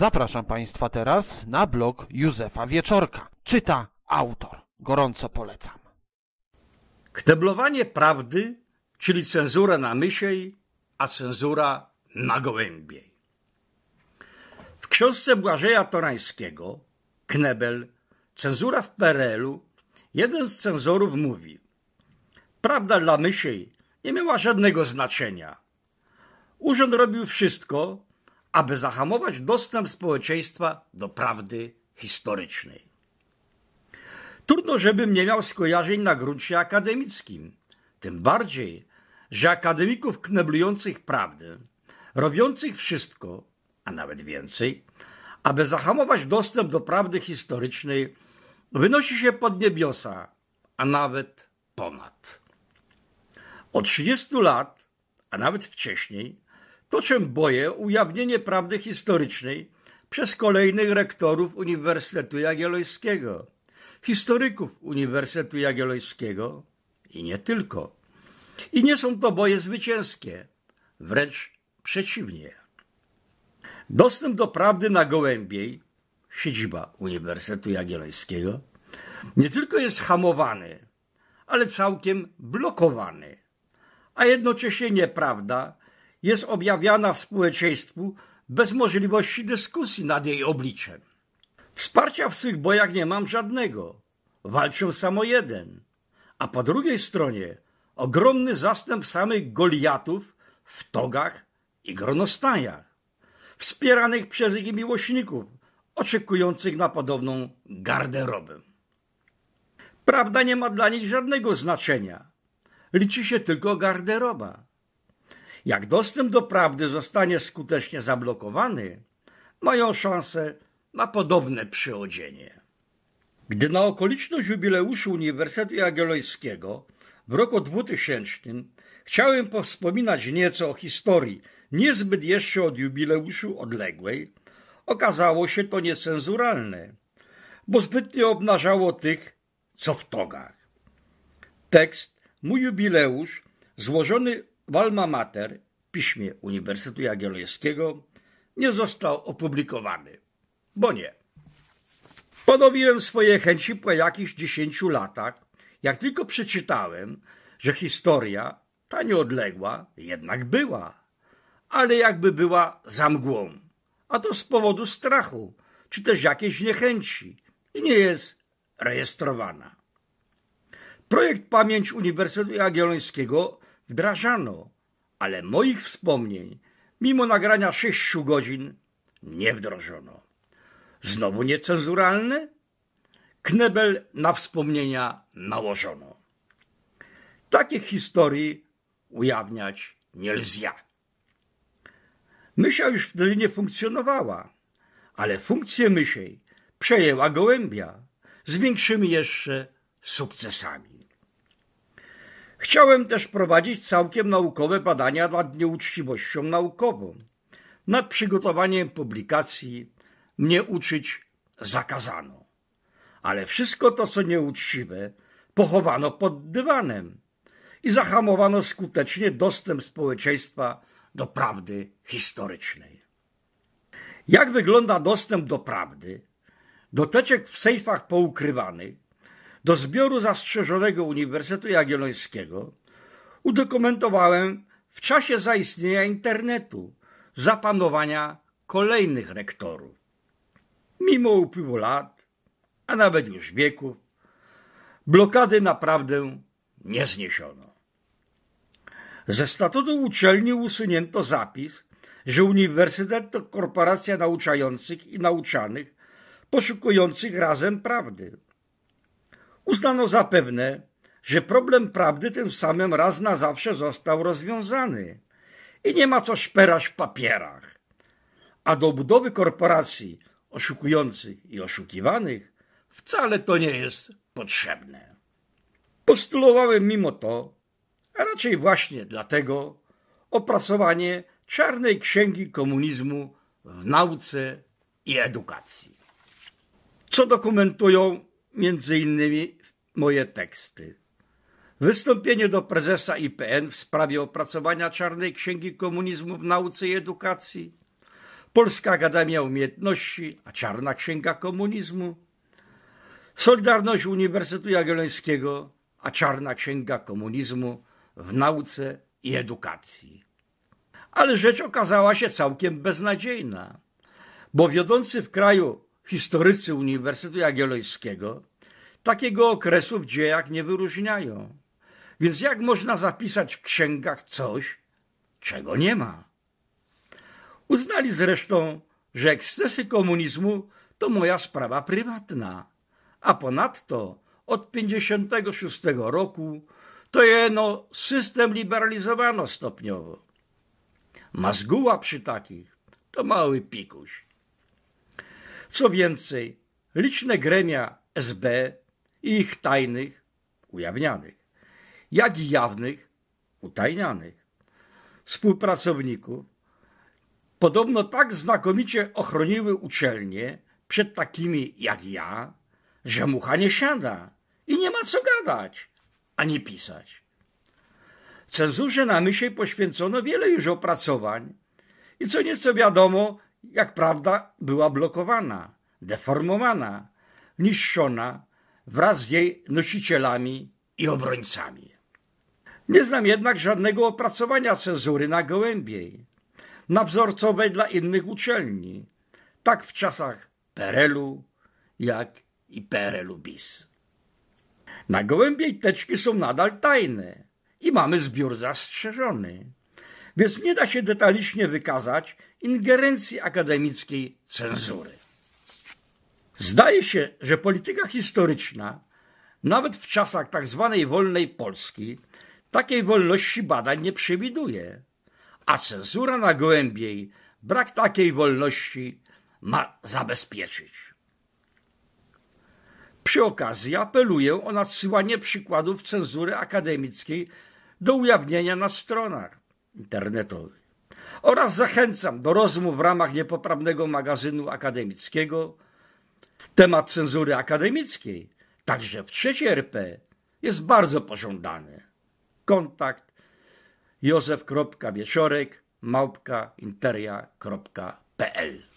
Zapraszam Państwa teraz na blog Józefa Wieczorka. Czyta autor. Gorąco polecam. Kneblowanie prawdy, czyli cenzura na mysiej, a cenzura na gołębiej. W książce Błażeja Torańskiego, Knebel, Cenzura w PRL-u, jeden z cenzorów mówi Prawda dla mysiej nie miała żadnego znaczenia. Urząd robił wszystko, aby zahamować dostęp społeczeństwa do prawdy historycznej. Trudno, żebym nie miał skojarzeń na gruncie akademickim. Tym bardziej, że akademików kneblujących prawdę, robiących wszystko, a nawet więcej, aby zahamować dostęp do prawdy historycznej, wynosi się pod niebiosa, a nawet ponad. Od 30 lat, a nawet wcześniej, to się boję ujawnienie prawdy historycznej przez kolejnych rektorów Uniwersytetu Jagiellońskiego, historyków Uniwersytetu Jagiellońskiego i nie tylko. I nie są to boje zwycięskie, wręcz przeciwnie. Dostęp do prawdy na Gołębiej, siedziba Uniwersytetu Jagiellońskiego, nie tylko jest hamowany, ale całkiem blokowany, a jednocześnie nieprawda jest objawiana społeczeństwu bez możliwości dyskusji nad jej obliczem. Wsparcia w swych bojach nie mam żadnego. Walczę samo jeden. A po drugiej stronie ogromny zastęp samych Goliatów w togach i gronostajach, wspieranych przez ich miłośników, oczekujących na podobną garderobę. Prawda nie ma dla nich żadnego znaczenia. Liczy się tylko garderoba. Jak dostęp do prawdy zostanie skutecznie zablokowany, mają szansę na podobne przyodzienie. Gdy na okoliczność jubileuszu Uniwersytetu Jagiellońskiego w roku 2000 chciałem powspominać nieco o historii niezbyt jeszcze od jubileuszu odległej, okazało się to niecenzuralne, bo zbytnie obnażało tych, co w togach. Tekst Mój jubileusz, złożony Walma Mater w piśmie Uniwersytetu Jagiellońskiego nie został opublikowany, bo nie. Ponowiłem swoje chęci po jakichś dziesięciu latach, jak tylko przeczytałem, że historia, ta nieodległa, jednak była, ale jakby była za mgłą, a to z powodu strachu, czy też jakiejś niechęci i nie jest rejestrowana. Projekt Pamięć Uniwersytetu Jagiellońskiego wdrażano, ale moich wspomnień, mimo nagrania sześciu godzin, nie wdrożono. Znowu niecenzuralny? Knebel na wspomnienia nałożono. Takich historii ujawniać nie lzja. Mysia już wtedy nie funkcjonowała, ale funkcję mysiej przejęła gołębia z większymi jeszcze sukcesami. Chciałem też prowadzić całkiem naukowe badania nad nieuczciwością naukową. Nad przygotowaniem publikacji mnie uczyć zakazano. Ale wszystko to, co nieuczciwe, pochowano pod dywanem i zahamowano skutecznie dostęp społeczeństwa do prawdy historycznej. Jak wygląda dostęp do prawdy, do teczek w sejfach poukrywanych, do zbioru zastrzeżonego Uniwersytetu Jagiellońskiego udokumentowałem w czasie zaistnienia internetu zapanowania kolejnych rektorów. Mimo upływu lat, a nawet już wieków, blokady naprawdę nie zniesiono. Ze statutu uczelni usunięto zapis, że uniwersytet to korporacja nauczających i nauczanych poszukujących razem prawdy Uznano zapewne, że problem prawdy tym samym raz na zawsze został rozwiązany i nie ma co szperać w papierach. A do budowy korporacji oszukujących i oszukiwanych wcale to nie jest potrzebne. Postulowałem mimo to, a raczej właśnie dlatego, opracowanie czarnej księgi komunizmu w nauce i edukacji, co dokumentują między innymi moje teksty. Wystąpienie do prezesa IPN w sprawie opracowania Czarnej Księgi Komunizmu w Nauce i Edukacji, Polska Akademia Umiejętności, a Czarna Księga Komunizmu, Solidarność Uniwersytetu Jagiellońskiego, a Czarna Księga Komunizmu w Nauce i Edukacji. Ale rzecz okazała się całkiem beznadziejna, bo wiodący w kraju historycy Uniwersytetu Jagiellońskiego – Takiego okresu w dziejach nie wyróżniają. Więc jak można zapisać w księgach coś, czego nie ma? Uznali zresztą, że ekscesy komunizmu to moja sprawa prywatna, a ponadto od 56 roku to jeno system liberalizowano stopniowo. Mazguła przy takich to mały pikuś. Co więcej, liczne gremia SB ich tajnych, ujawnianych, jak i jawnych, utajnianych, współpracowników, podobno tak znakomicie ochroniły uczelnie przed takimi jak ja, że mucha nie siada i nie ma co gadać, ani pisać. Cenzurze na myśli poświęcono wiele już opracowań i co nieco wiadomo, jak prawda była blokowana, deformowana, niszczona, wraz z jej nosicielami i obrońcami. Nie znam jednak żadnego opracowania cenzury na gołębiej, na wzorcowej dla innych uczelni, tak w czasach Perelu, jak i Perelu bis. Na gołębiej teczki są nadal tajne i mamy zbiór zastrzeżony, więc nie da się detalicznie wykazać ingerencji akademickiej cenzury. Zdaje się, że polityka historyczna, nawet w czasach tzw. Tak wolnej Polski, takiej wolności badań nie przewiduje, a cenzura na głębiej brak takiej wolności ma zabezpieczyć. Przy okazji apeluję o nadsyłanie przykładów cenzury akademickiej do ujawnienia na stronach internetowych oraz zachęcam do rozmów w ramach niepoprawnego magazynu akademickiego Temat cenzury akademickiej, także w III RP, jest bardzo pożądany. Kontakt józef.wieczorek małpka interia.pl